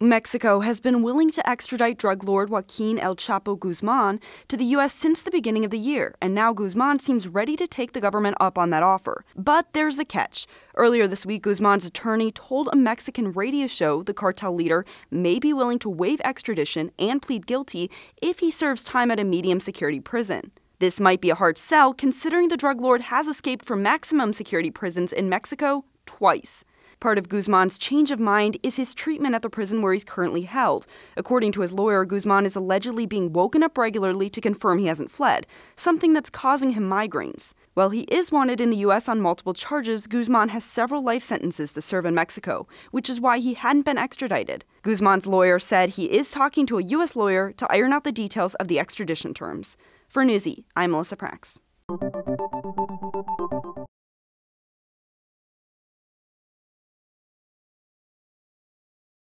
Mexico has been willing to extradite drug lord Joaquin El Chapo Guzman to the U.S. since the beginning of the year, and now Guzman seems ready to take the government up on that offer. But there's a catch. Earlier this week, Guzman's attorney told a Mexican radio show the cartel leader may be willing to waive extradition and plead guilty if he serves time at a medium security prison. This might be a hard sell considering the drug lord has escaped from maximum security prisons in Mexico twice. Part of Guzman's change of mind is his treatment at the prison where he's currently held. According to his lawyer, Guzman is allegedly being woken up regularly to confirm he hasn't fled, something that's causing him migraines. While he is wanted in the U.S. on multiple charges, Guzman has several life sentences to serve in Mexico, which is why he hadn't been extradited. Guzman's lawyer said he is talking to a U.S. lawyer to iron out the details of the extradition terms. For Newsy, I'm Melissa Prax.